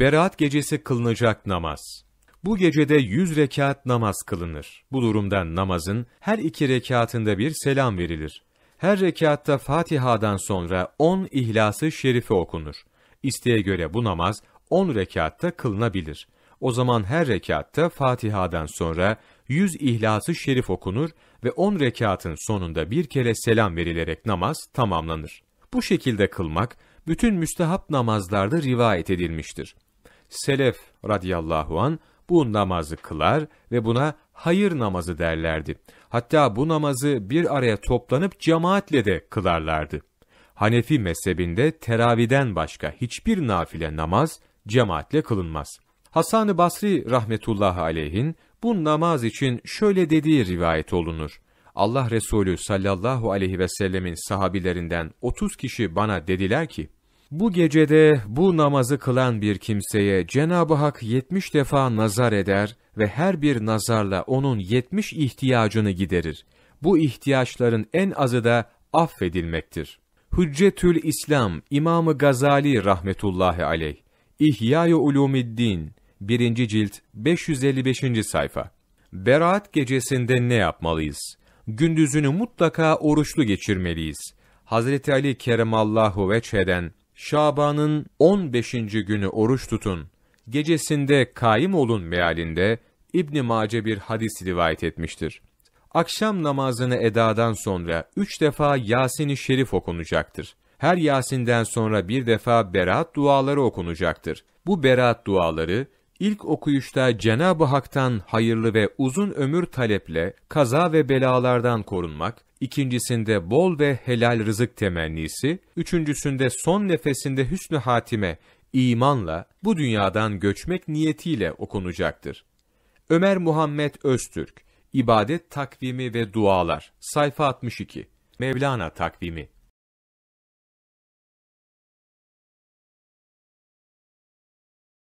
Berat gecesi kılınacak namaz. Bu gecede yüz rekat namaz kılınır. Bu durumda namazın her iki rekatında bir selam verilir. Her rekatta Fatiha'dan sonra on ihlası ı Şerife okunur. İsteğe göre bu namaz on rekatta kılınabilir. O zaman her rekatta Fatiha'dan sonra yüz ihlası Şerif okunur ve on rekatın sonunda bir kere selam verilerek namaz tamamlanır. Bu şekilde kılmak bütün müstehap namazlarda rivayet edilmiştir selef radıyallahu an bu namazı kılar ve buna hayır namazı derlerdi. Hatta bu namazı bir araya toplanıp cemaatle de kılarlardı. Hanefi mezhebinde teraviden başka hiçbir nafile namaz cemaatle kılınmaz. Hasan-ı Basri rahmetullahi aleyhin bu namaz için şöyle dediği rivayet olunur. Allah Resulü sallallahu aleyhi ve sellemin sahabilerinden 30 kişi bana dediler ki, bu gecede bu namazı kılan bir kimseye Cenab-ı Hak yetmiş defa nazar eder ve her bir nazarla onun yetmiş ihtiyacını giderir. Bu ihtiyaçların en azı da affedilmektir. Hüccetül İslam İmamı Gazali rahmetullahi aleyh İhya-i Ulumiddin 1. cilt 555. sayfa Beraat gecesinde ne yapmalıyız? Gündüzünü mutlaka oruçlu geçirmeliyiz. Hazreti Ali kerimallahu ve Veçhe'den Şaban'ın 15. günü oruç tutun, gecesinde kaim olun mealinde İbn Mace bir hadis rivayet etmiştir. Akşam namazını edadan sonra üç defa Yasin-i Şerif okunacaktır. Her Yasin'den sonra bir defa beraat duaları okunacaktır. Bu beraat duaları ilk okuyuşta Cenab-ı Hak'tan hayırlı ve uzun ömür taleple kaza ve belalardan korunmak, ikincisinde bol ve helal rızık temennisi, üçüncüsünde son nefesinde hüsnü hatime, imanla bu dünyadan göçmek niyetiyle okunacaktır. Ömer Muhammed Öztürk, İbadet Takvimi ve Dualar, sayfa 62, Mevlana Takvimi